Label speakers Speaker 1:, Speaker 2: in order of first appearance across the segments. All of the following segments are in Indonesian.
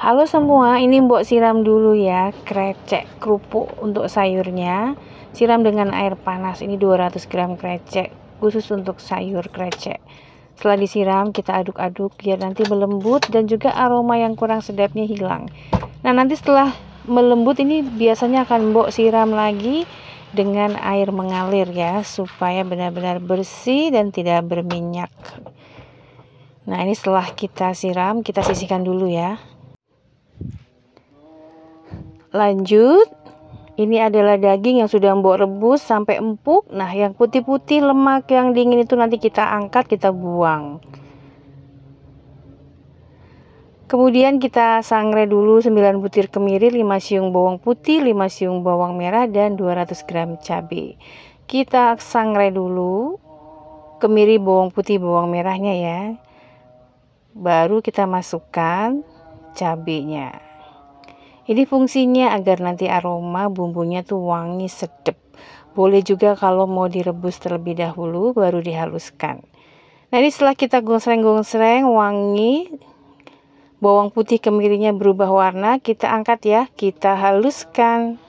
Speaker 1: Halo semua, ini Mbok siram dulu ya krecek kerupuk untuk sayurnya. Siram dengan air panas. Ini 200 gram krecek khusus untuk sayur krecek. Setelah disiram, kita aduk-aduk biar nanti melembut dan juga aroma yang kurang sedapnya hilang. Nah, nanti setelah melembut ini biasanya akan Mbok siram lagi dengan air mengalir ya supaya benar-benar bersih dan tidak berminyak. Nah, ini setelah kita siram, kita sisihkan dulu ya. Lanjut, ini adalah daging yang sudah mbok rebus sampai empuk. Nah, yang putih-putih lemak yang dingin itu nanti kita angkat, kita buang. Kemudian kita sangrai dulu 9 butir kemiri, 5 siung bawang putih, 5 siung bawang merah, dan 200 gram cabai. Kita sangrai dulu kemiri, bawang putih, bawang merahnya ya. Baru kita masukkan cabenya. Ini fungsinya agar nanti aroma bumbunya tuh wangi sedap. Boleh juga kalau mau direbus terlebih dahulu baru dihaluskan. Nah ini setelah kita gongsreng-gongsreng wangi, bawang putih kemirinya berubah warna, kita angkat ya, kita haluskan.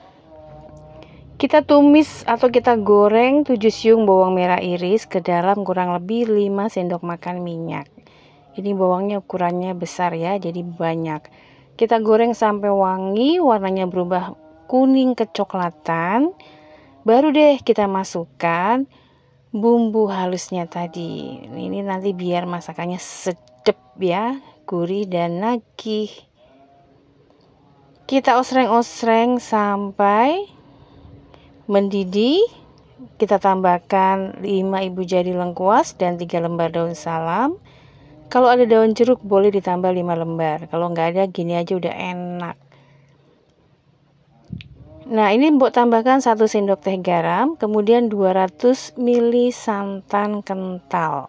Speaker 1: Kita tumis atau kita goreng 7 siung bawang merah iris ke dalam kurang lebih 5 sendok makan minyak. Ini bawangnya ukurannya besar ya, jadi banyak. Kita goreng sampai wangi, warnanya berubah kuning kecoklatan. Baru deh kita masukkan bumbu halusnya tadi. Ini nanti biar masakannya sedep ya, gurih dan nagih. Kita osreng-osreng sampai mendidih. Kita tambahkan 5 ibu jari lengkuas dan 3 lembar daun salam. Kalau ada daun jeruk boleh ditambah 5 lembar. Kalau nggak ada gini aja udah enak. Nah, ini Mbok tambahkan 1 sendok teh garam, kemudian 200 ml santan kental.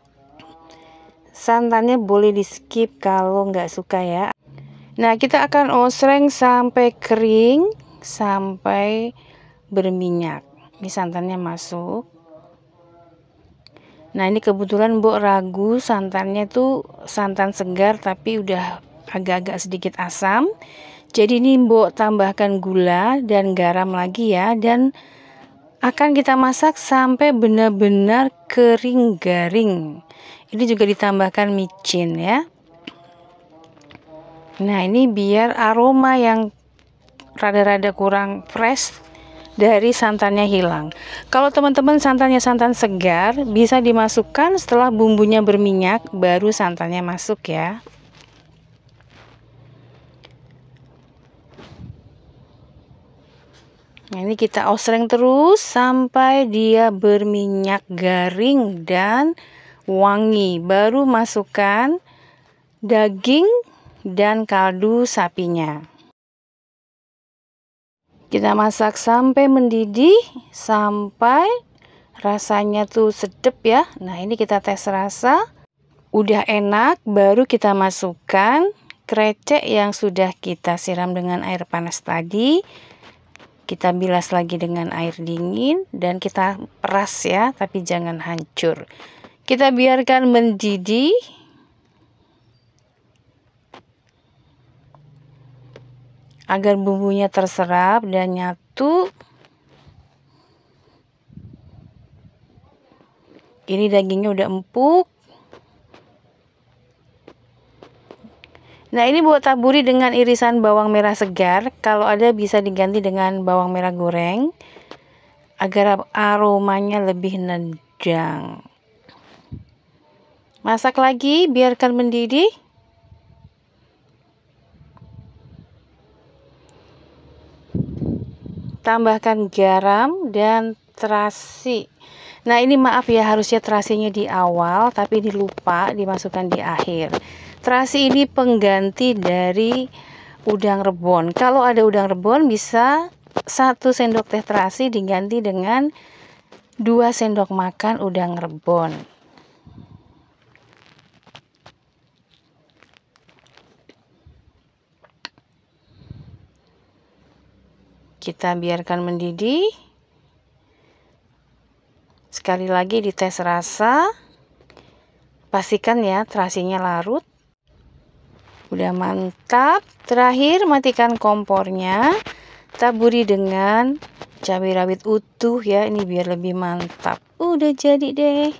Speaker 1: Santannya boleh di-skip kalau nggak suka ya. Nah, kita akan osreng sampai kering, sampai berminyak. Ini santannya masuk. Nah ini kebetulan bu ragu santannya tuh santan segar tapi udah agak-agak sedikit asam. Jadi ini bu tambahkan gula dan garam lagi ya dan akan kita masak sampai benar-benar kering garing. Ini juga ditambahkan micin ya. Nah ini biar aroma yang rada-rada kurang fresh dari santannya hilang. Kalau teman-teman santannya santan segar, bisa dimasukkan setelah bumbunya berminyak baru santannya masuk ya. Nah, ini kita osreng terus sampai dia berminyak garing dan wangi. Baru masukkan daging dan kaldu sapinya. Kita masak sampai mendidih, sampai rasanya tuh sedep ya. Nah, ini kita tes rasa. Udah enak, baru kita masukkan krecek yang sudah kita siram dengan air panas tadi. Kita bilas lagi dengan air dingin dan kita peras ya, tapi jangan hancur. Kita biarkan mendidih agar bumbunya terserap dan nyatu. Ini dagingnya udah empuk. Nah, ini buat taburi dengan irisan bawang merah segar. Kalau ada bisa diganti dengan bawang merah goreng agar aromanya lebih nendang. Masak lagi, biarkan mendidih. tambahkan garam dan terasi nah ini maaf ya harusnya terasinya di awal tapi dilupa dimasukkan di akhir terasi ini pengganti dari udang rebon kalau ada udang rebon bisa satu sendok teh terasi diganti dengan dua sendok makan udang rebon Kita biarkan mendidih. Sekali lagi dites rasa. Pastikan ya terasinya larut. Udah mantap. Terakhir matikan kompornya. Taburi dengan cabai rawit utuh ya. Ini biar lebih mantap. Udah jadi deh.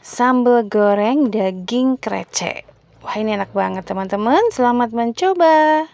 Speaker 1: Sambal goreng daging krecek. Wah ini enak banget teman-teman. Selamat mencoba.